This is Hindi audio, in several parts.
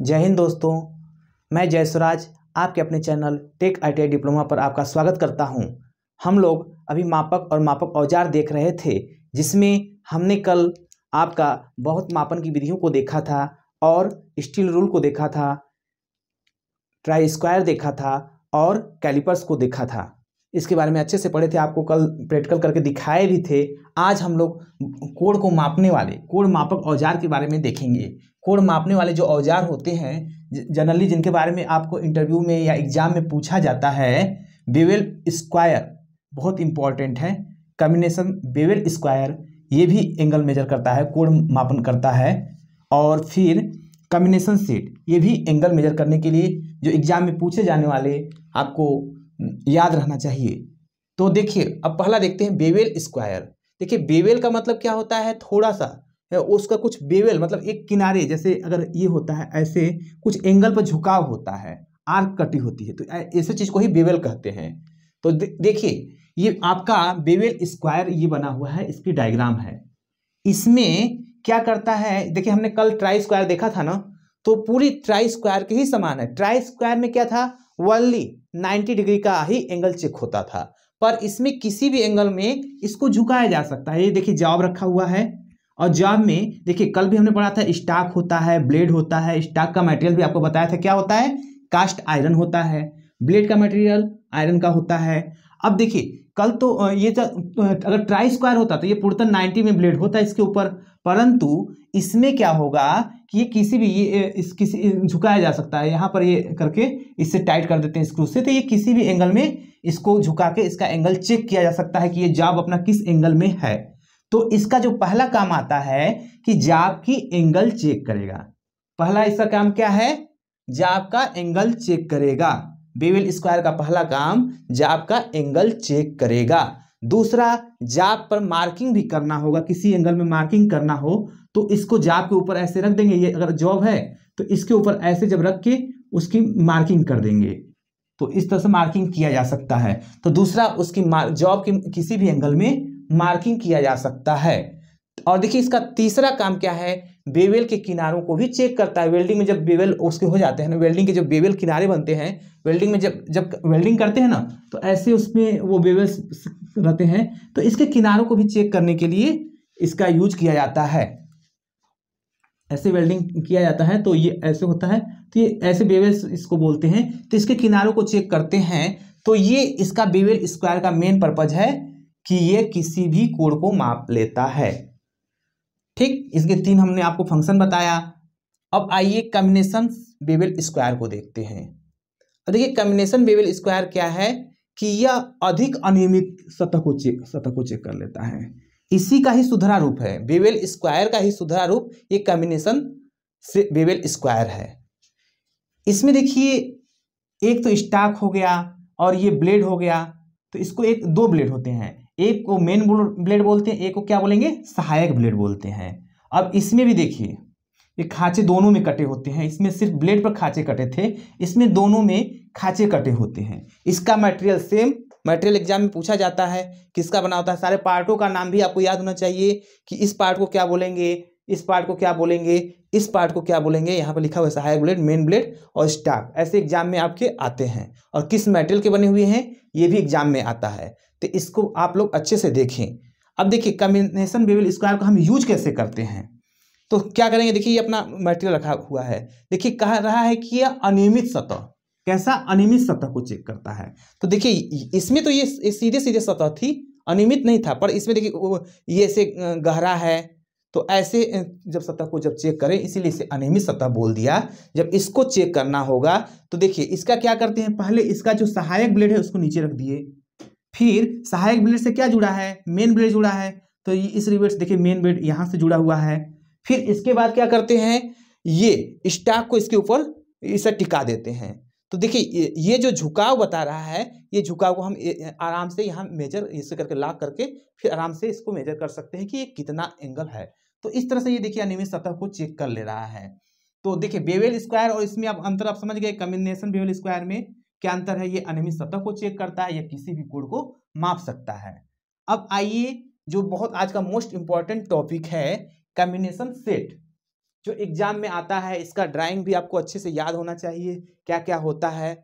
जय हिंद दोस्तों मैं जयसुराज आपके अपने चैनल टेक आई डिप्लोमा पर आपका स्वागत करता हूं हम लोग अभी मापक और मापक औजार देख रहे थे जिसमें हमने कल आपका बहुत मापन की विधियों को देखा था और स्टील रूल को देखा था ट्राई स्क्वायर देखा था और कैलिपर्स को देखा था इसके बारे में अच्छे से पढ़े थे आपको कल प्रैक्टिकल करके दिखाए भी थे आज हम लोग कोड को मापने वाले कोड मापक औजार के बारे में देखेंगे कोण मापने वाले जो औजार होते हैं जनरली जिनके बारे में आपको इंटरव्यू में या एग्जाम में पूछा जाता है बेवेल स्क्वायर बहुत इंपॉर्टेंट है कम्बिनेशन बेवेल स्क्वायर ये भी एंगल मेजर करता है कोण मापन करता है और फिर कम्बिनेशन सीट ये भी एंगल मेजर करने के लिए जो एग्जाम में पूछे जाने वाले आपको याद रहना चाहिए तो देखिए अब पहला देखते हैं बेवेल स्क्वायर देखिए बेवेल का मतलब क्या होता है थोड़ा सा उसका कुछ बेवेल मतलब एक किनारे जैसे अगर ये होता है ऐसे कुछ एंगल पर झुकाव होता है आर्क कटी होती है तो ऐसे चीज़ को ही बेवेल कहते हैं तो दे, देखिए ये आपका बेवेल स्क्वायर ये बना हुआ है इसकी डायग्राम है इसमें क्या करता है देखिए हमने कल ट्राई स्क्वायर देखा था ना तो पूरी ट्राई स्क्वायर के ही समान है ट्राई स्क्वायर में क्या था वर्ली 90 डिग्री का ही एंगल चेक होता था पर इसमें किसी भी एंगल में इसको झुकाया जा सकता है ये देखिए जॉब रखा हुआ है और जॉब में देखिए कल भी हमने पढ़ा था स्टाक होता है ब्लेड होता है स्टाक का मटेरियल भी आपको बताया था क्या होता है कास्ट आयरन होता है ब्लेड का मटेरियल आयरन का होता है अब देखिए कल तो ये तो अगर ट्राई स्क्वायर होता तो ये पूर्तन 90 में ब्लेड होता है इसके ऊपर परंतु इसमें क्या होगा कि ये किसी भी ये इस किसी झुकाया जा सकता है यहाँ पर ये करके इससे टाइट कर देते हैं स्क्रू से तो ये किसी भी एंगल में इसको झुका के इसका एंगल चेक किया जा सकता है कि ये जॉब अपना किस एंगल में है तो इसका जो पहला काम आता है कि जाप की एंगल चेक करेगा पहला इसका काम क्या है जाप का एंगल चेक करेगा बेवेल स्क्वायर का पहला काम जाप का एंगल चेक करेगा दूसरा जाप पर मार्किंग भी करना होगा किसी एंगल में मार्किंग करना हो तो इसको जाप के ऊपर ऐसे रख देंगे ये अगर जॉब है तो इसके ऊपर ऐसे जब रख के उसकी मार्किंग कर देंगे तो इस तरह से मार्किंग किया जा सकता है तो दूसरा उसकी जॉब के किसी भी एंगल में मार्किंग किया जा सकता है और देखिए इसका तीसरा काम क्या है बेवेल के किनारों को भी चेक करता है वेल्डिंग में जब बेवेल उसके हो जाते हैं ना वेल्डिंग के जब बेवेल किनारे बनते हैं वेल्डिंग में जब जब वेल्डिंग करते हैं ना तो ऐसे उसमें वो बेवेल रहते हैं तो इसके किनारों को भी चेक करने के लिए इसका यूज किया जाता है ऐसे वेल्डिंग किया जाता है तो ये ऐसे होता है तो ये ऐसे बेवेल्स इसको बोलते हैं तो इसके किनारों को चेक करते हैं तो ये इसका बेवेल स्क्वायर का मेन पर्पज है कि ये किसी भी कोण को माप लेता है ठीक इसके तीन हमने आपको फंक्शन बताया अब आइए कम्बिनेशन बेबल स्क्वायर को देखते हैं अब देखिए कम्बिनेशन बेबल स्क्वायर क्या है कि यह अधिक अनियमित सतह को चेक सतह को चेक कर लेता है इसी का ही सुधरा रूप है बेबल स्क्वायर का ही सुधरा रूप ये कम्बिनेशन से बेबल स्क्वायर है इसमें देखिए एक तो स्टाक हो गया और ये ब्लेड हो गया तो इसको एक दो ब्लेड होते हैं एक को मेन ब्लेड बोलते हैं एक को क्या बोलेंगे सहायक ब्लेड बोलते हैं अब इसमें भी देखिए ये खाँचे दोनों में कटे होते हैं इसमें सिर्फ ब्लेड पर खाँचे कटे थे इसमें दोनों में खाँचे कटे होते हैं इसका मटेरियल सेम मटेरियल एग्जाम में पूछा जाता है किसका बना होता है सारे पार्टों का नाम भी आपको याद होना चाहिए कि इस पार्ट को क्या बोलेंगे इस पार्ट को क्या बोलेंगे इस पार्ट को क्या बोलेंगे यहाँ पर लिखा हुआ है सहायक ब्लेड मेन ब्लेड और स्टाक ऐसे एग्जाम में आपके आते हैं और किस मेटेरियल के बने हुए हैं ये भी एग्जाम में आता है तो इसको आप लोग अच्छे से देखें अब देखिए कम्बिनेशन बेबल स्क्वायर को हम यूज कैसे करते हैं तो क्या करेंगे देखिए ये अपना मटेरियल रखा हुआ है देखिए कह रहा है कि यह अनियमित सतह कैसा अनियमित सतह को चेक करता है तो देखिए इसमें तो ये सीधे सीधे सतह थी अनियमित नहीं था पर इसमें देखिए ये ऐसे गहरा है तो ऐसे जब सतह को जब चेक करें इसीलिए इसे अनियमित सतह बोल दिया जब इसको चेक करना होगा तो देखिए इसका क्या करते हैं पहले इसका जो सहायक ब्लेड है उसको नीचे रख दिए फिर सहायक ब्लेड से क्या जुड़ा है मेन ब्लेड जुड़ा है तो इस रिवेट से देखिए मेन ब्लेड यहाँ से जुड़ा हुआ है फिर इसके बाद क्या करते हैं ये स्टाक को इसके ऊपर इसे टिका देते हैं तो देखिए ये जो झुकाव बता रहा है ये झुकाव को हम आराम से यहाँ मेजर इसे करके लाग करके फिर आराम से इसको मेजर कर सकते हैं कि ये कितना एंगल है तो इस तरह से ये देखिए अनियमित सतह को चेक कर ले रहा है तो देखिए बेवेल स्क्वायर और इसमें आप अंतर आप समझ गए कम्बिनेशन बेवेल स्क्वायर में क्या अंतर है ये अनियमित सतह को चेक करता है या किसी भी कोड को माप सकता है अब आइए जो बहुत आज का मोस्ट इंपॉर्टेंट टॉपिक है कम्बिनेशन सेट जो एग्जाम में आता है इसका ड्राइंग भी आपको अच्छे से याद होना चाहिए क्या क्या होता है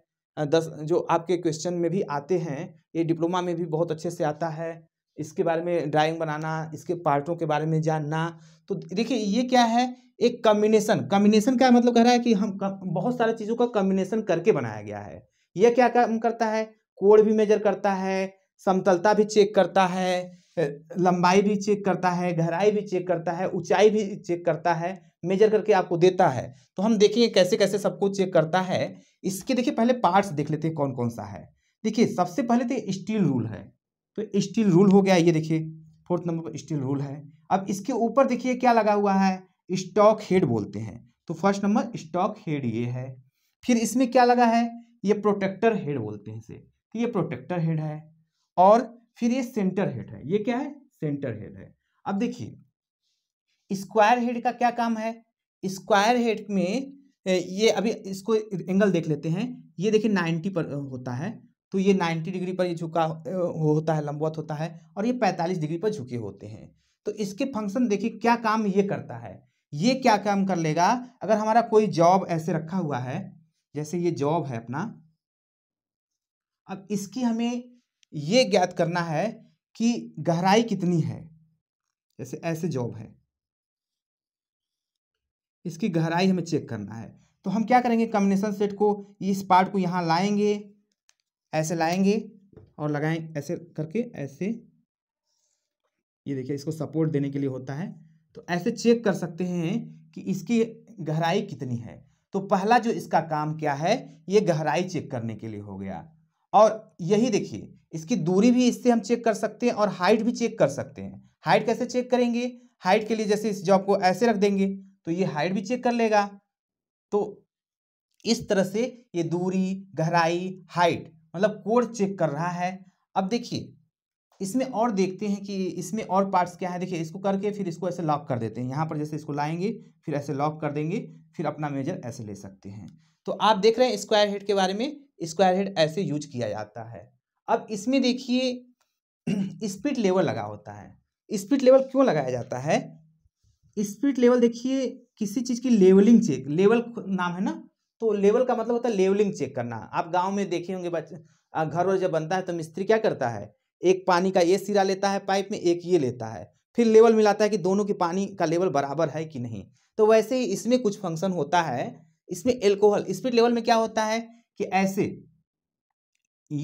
दस जो आपके क्वेश्चन में भी आते हैं ये डिप्लोमा में भी बहुत अच्छे से आता है इसके बारे में ड्राइंग बनाना इसके पार्टों के बारे में जानना तो देखिए ये क्या है एक कम्बिनेशन कम्बिनेशन क्या मतलब कह रहा है कि हम बहुत सारे चीज़ों का कम्बिनेशन करके बनाया गया है यह क्या काम करता है कोड भी मेजर करता है समतलता भी चेक करता है लंबाई भी चेक करता है गहराई भी चेक करता है ऊंचाई भी चेक करता है मेजर करके आपको देता है तो हम देखेंगे कैसे कैसे सबको चेक करता है इसके देखिए पहले पार्ट्स देख लेते हैं कौन कौन सा है देखिए सबसे पहले तो स्टील रूल है तो स्टील रूल हो गया ये देखिए फोर्थ नंबर पर स्टील रूल है अब इसके ऊपर देखिए क्या लगा हुआ है स्टॉक हेड बोलते हैं तो फर्स्ट नंबर स्टॉक हेड ये है फिर इसमें क्या लगा है ये प्रोटेक्टर हेड बोलते हैं इसे तो ये प्रोटेक्टर हेड है और फिर ये सेंटर हेड है ये क्या है सेंटर हेड है अब देखिए स्क्वायर हेड का क्या काम है स्क्वायर हेड में ये अभी इसको एंगल देख लेते हैं ये देखिए नाइन्टी पर होता है तो ये 90 डिग्री पर ये झुका होता है लंबवत होता है और ये 45 डिग्री पर झुके होते हैं तो इसके फंक्शन देखिए क्या काम ये करता है ये क्या काम कर लेगा अगर हमारा कोई जॉब ऐसे रखा हुआ है जैसे ये जॉब है अपना अब इसकी हमें ये ज्ञात करना है कि गहराई कितनी है जैसे ऐसे जॉब है इसकी गहराई हमें चेक करना है तो हम क्या करेंगे कम्बिनेशन सेट को इस पार्ट को यहाँ लाएंगे ऐसे लाएंगे और लगाएं ऐसे करके ऐसे ये देखिए इसको सपोर्ट देने के लिए होता है तो ऐसे चेक कर सकते हैं कि इसकी गहराई कितनी है तो पहला जो इसका काम क्या है ये गहराई चेक करने के लिए हो गया और यही देखिए इसकी दूरी भी इससे हम चेक कर सकते हैं और हाइट भी चेक कर सकते हैं हाइट कैसे चेक करेंगे हाइट के लिए जैसे इस जॉब को ऐसे रख देंगे तो ये हाइट भी चेक कर लेगा तो इस तरह से ये दूरी गहराई हाइट मतलब कोड चेक कर रहा है अब देखिए इसमें और देखते हैं कि इसमें और पार्ट्स क्या है देखिए इसको करके फिर इसको ऐसे लॉक कर देते हैं यहाँ पर जैसे इसको लाएंगे फिर ऐसे लॉक कर देंगे फिर अपना मेजर ऐसे ले सकते हैं तो आप देख रहे हैं स्क्वायर हेड के बारे में स्क्वायर हेड ऐसे यूज किया जाता है अब इसमें देखिए स्पीड लेवल लगा होता है स्पीड लेवल क्यों लगाया जाता है स्पीड लेवल देखिए किसी चीज़ की लेवलिंग चेक लेवल नाम है ना तो लेवल का मतलब होता है लेवलिंग चेक करना आप गांव में देखे होंगे बच्चे घर वर जब बनता है तो मिस्त्री क्या करता है एक पानी का ये सिरा लेता है पाइप में एक ये लेता है फिर लेवल मिलाता है कि दोनों के पानी का लेवल बराबर है कि नहीं तो वैसे ही इसमें कुछ फंक्शन होता है इसमें एल्कोहल स्पीड लेवल में क्या होता है कि ऐसे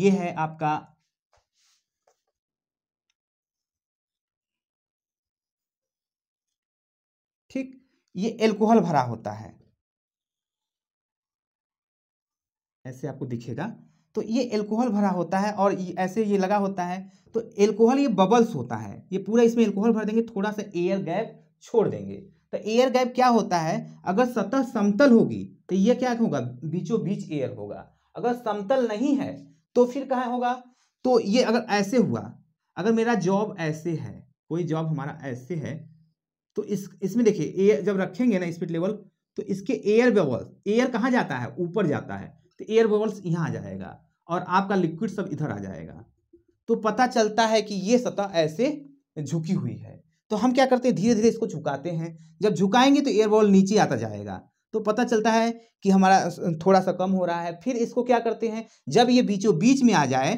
ये है आपका ठीक ये एल्कोहल भरा होता है ऐसे आपको दिखेगा तो ये एल्कोहल भरा होता है और ऐसे ये लगा होता है तो एल्कोहल ये बबल्स होता है ये पूरा इसमें एल्कोहल भर देंगे थोड़ा सा एयर गैप छोड़ देंगे तो एयर गैप क्या होता है अगर सतह समतल होगी तो ये क्या होगा बीचों बीच एयर होगा अगर समतल नहीं है तो फिर कहाँ होगा तो ये अगर ऐसे हुआ अगर मेरा जॉब ऐसे है कोई जॉब हमारा ऐसे है तो इस इसमें देखिए एयर जब रखेंगे ना स्पीड लेवल तो इसके एयर बबल्स एयर कहाँ जाता है ऊपर जाता है तो एयर बबल्स यहाँ आ जाएगा और आपका लिक्विड सब इधर आ जाएगा तो पता चलता है कि ये सतह ऐसे झुकी हुई है तो हम क्या करते हैं धीरे धीरे इसको झुकाते हैं जब झुकाएंगे तो एयर बबल नीचे आता जाएगा तो पता चलता है कि हमारा थोड़ा सा कम हो रहा है फिर इसको क्या करते हैं जब ये बीचों बीच में आ जाए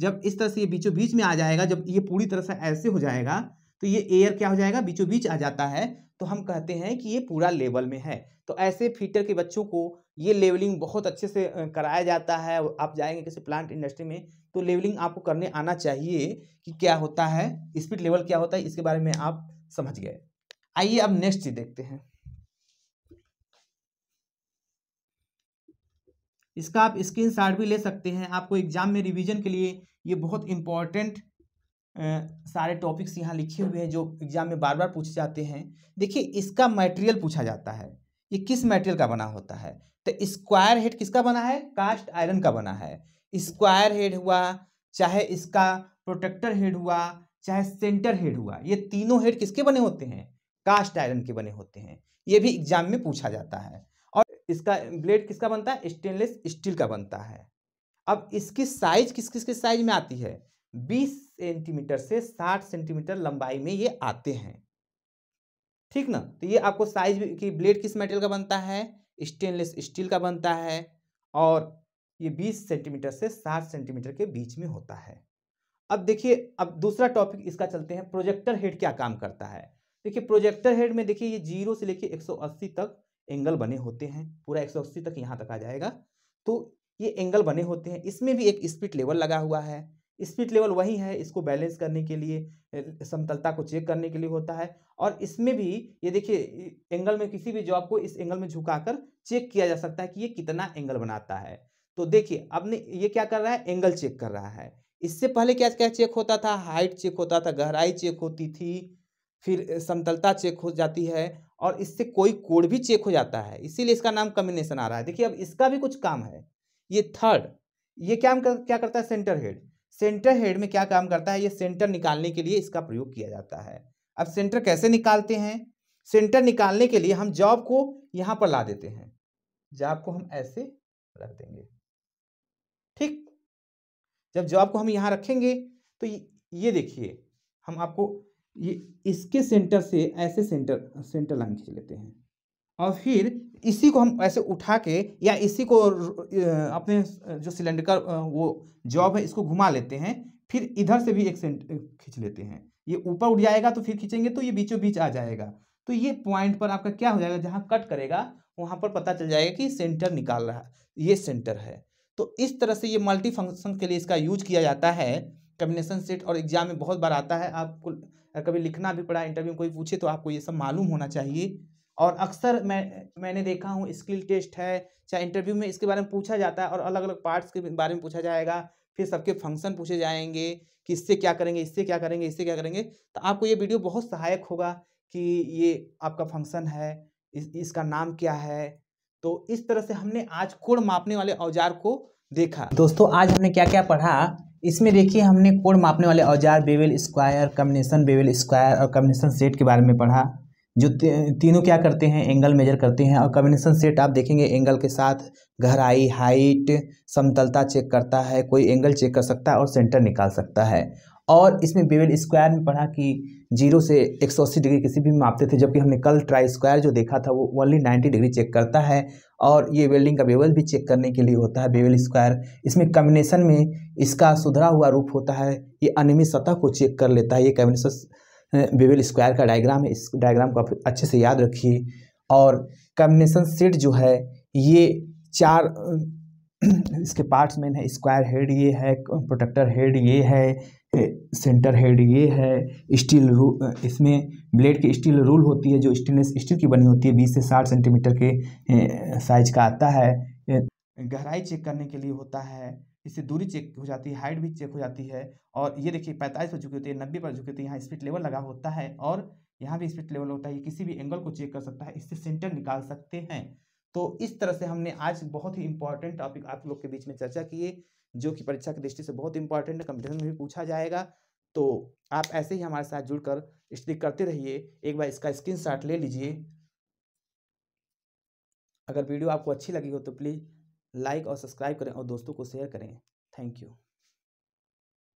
जब इस तरह से ये बीचों बीच में आ जाएगा जब ये पूरी तरह से ऐसे हो जाएगा तो ये एयर क्या हो जाएगा बीचों बीच आ जाता है तो हम कहते हैं कि ये पूरा लेवल में है तो ऐसे फीटर के बच्चों को ये लेवलिंग बहुत अच्छे से कराया जाता है आप जाएंगे किसी प्लांट इंडस्ट्री में तो लेवलिंग आपको करने आना चाहिए कि क्या होता है स्पीड लेवल क्या होता है इसके बारे में आप समझ गए आइए अब नेक्स्ट चीज देखते हैं इसका आप स्क्रीन भी ले सकते हैं आपको एग्जाम में रिविजन के लिए ये बहुत इंपॉर्टेंट सारे टॉपिक्स यहाँ लिखे हुए हैं जो एग्ज़ाम में बार बार पूछे जाते हैं देखिए इसका मटेरियल पूछा जाता है ये किस मटेरियल का बना होता है तो स्क्वायर हेड किसका बना है कास्ट आयरन का बना है स्क्वायर हेड हुआ चाहे इसका प्रोटेक्टर हेड हुआ चाहे सेंटर हेड हुआ ये तीनों हेड किसके बने होते हैं कास्ट आयरन के बने होते हैं ये भी एग्जाम में पूछा जाता है और इसका ब्लेड किसका बनता है स्टेनलेस स्टील का बनता है अब इसकी साइज किस किस के साइज में आती है 20 सेंटीमीटर से 60 सेंटीमीटर लंबाई में ये आते हैं ठीक ना तो ये आपको साइज की ब्लेड किस मेटेरियल का बनता है स्टेनलेस स्टील का बनता है और ये 20 सेंटीमीटर से 60 सेंटीमीटर के बीच में होता है अब देखिए अब दूसरा टॉपिक इसका चलते हैं प्रोजेक्टर हेड क्या काम करता है देखिए प्रोजेक्टर हेड में देखिए ये जीरो से लेके 180 तक एंगल बने होते हैं पूरा 180 तक यहाँ तक आ जाएगा तो ये एंगल बने होते हैं इसमें भी एक स्पीड लेवल लगा हुआ है स्पीड लेवल वही है इसको बैलेंस करने के लिए समतलता को चेक करने के लिए होता है और इसमें भी ये देखिए एंगल में किसी भी जॉब को इस एंगल में झुकाकर चेक किया जा सकता है कि ये कितना एंगल बनाता है तो देखिए आपने ये क्या कर रहा है एंगल चेक कर रहा है इससे पहले क्या क्या चेक होता था हाइट चेक होता था गहराई चेक होती थी फिर समतलता चेक हो जाती है और इससे कोई कोड भी चेक हो जाता है इसीलिए इसका नाम कम्बिनेशन आ रहा है देखिए अब इसका भी कुछ काम है ये थर्ड ये क्या क्या करता है सेंटर हेड सेंटर हेड में क्या काम करता है ये सेंटर निकालने के लिए इसका प्रयोग किया जाता है अब सेंटर कैसे निकालते हैं सेंटर निकालने के लिए हम जॉब को यहाँ पर ला देते हैं जॉब को हम ऐसे रख देंगे ठीक जब जॉब को हम यहाँ रखेंगे तो ये देखिए हम आपको ये इसके सेंटर से ऐसे सेंटर सेंटर लाइन खींच लेते हैं और फिर इसी को हम ऐसे उठा के या इसी को अपने जो सिलेंडर का वो जॉब है इसको घुमा लेते हैं फिर इधर से भी एक खींच लेते हैं ये ऊपर उठ जाएगा तो फिर खींचेंगे तो ये बीचों बीच आ जाएगा तो ये पॉइंट पर आपका क्या हो जाएगा जहाँ कट करेगा वहाँ पर पता चल जाएगा कि सेंटर निकाल रहा है ये सेंटर है तो इस तरह से ये मल्टी फंक्शन के लिए इसका यूज किया जाता है कम्बिनेशन सेट और एग्जाम में बहुत बार आता है आपको कभी लिखना भी पड़ा इंटरव्यू में कोई पूछे तो आपको ये सब मालूम होना चाहिए और अक्सर मैं मैंने देखा हूँ स्किल टेस्ट है चाहे इंटरव्यू में इसके बारे में पूछा जाता है और अलग अलग पार्ट्स के बारे में पूछा जाएगा फिर सबके फंक्शन पूछे जाएंगे कि इससे क्या करेंगे इससे क्या करेंगे इससे क्या करेंगे तो आपको ये वीडियो बहुत सहायक होगा कि ये आपका फंक्शन है इस, इसका नाम क्या है तो इस तरह से हमने आज कोण मापने वाले औजार को देखा दोस्तों आज हमने क्या क्या पढ़ा इसमें देखिए हमने कोण मापने वाले औजार bevel square combination bevel square और कम्बिनेशन सेट के बारे में पढ़ा जो तीनों क्या करते हैं एंगल मेजर करते हैं और कम्बिनेशन सेट आप देखेंगे एंगल के साथ गहराई हाइट समतलता चेक करता है कोई एंगल चेक कर सकता है और सेंटर निकाल सकता है और इसमें बेवेल स्क्वायर में पढ़ा कि जीरो से एक सौ अस्सी डिग्री किसी भी मापते थे जबकि हमने कल ट्राई स्क्वायर जो देखा था वो ओनली नाइन्टी डिग्री चेक करता है और ये वेल्डिंग का बेवल भी चेक करने के लिए होता है बेवल स्क्वायर इसमें कम्बिनेशन में इसका सुधरा हुआ रूप होता है ये अनियमित सतह को चेक कर लेता है ये कम्बिनेशन बेबल स्क्वायर का डायग्राम है इस डायग्राम को आप अच्छे से याद रखिए और कम्बिनेशन सेट जो है ये चार इसके पार्ट्स में है स्क्वायर हेड ये है प्रोटेक्टर हेड ये है सेंटर हेड ये है स्टील रू इसमें ब्लेड की स्टील रूल होती है जो स्टेनलेस स्टील की बनी होती है बीस से साठ सेंटीमीटर के साइज का आता है गहराई चेक करने के लिए होता है इससे दूरी चेक हो जाती है हाइट भी चेक हो जाती है और ये देखिए पैंतालीस पर झुकी होती है नब्बे पर झुकी होती है यहाँ स्पीड लेवल लगा होता है और यहाँ भी स्पीड लेवल होता है ये किसी भी एंगल को चेक कर सकता है इससे सेंटर निकाल सकते हैं तो इस तरह से हमने आज बहुत ही इंपॉर्टेंट टॉपिक आप लोग के बीच में चर्चा किए जो कि परीक्षा की दृष्टि से बहुत इंपॉर्टेंट है कंपटीशन में भी पूछा जाएगा तो आप ऐसे ही हमारे साथ जुड़कर स्टडी करते रहिए एक बार इसका स्क्रीन ले लीजिए अगर वीडियो आपको अच्छी लगी हो तो प्लीज़ लाइक और सब्सक्राइब करें और दोस्तों को शेयर करें थैंक यू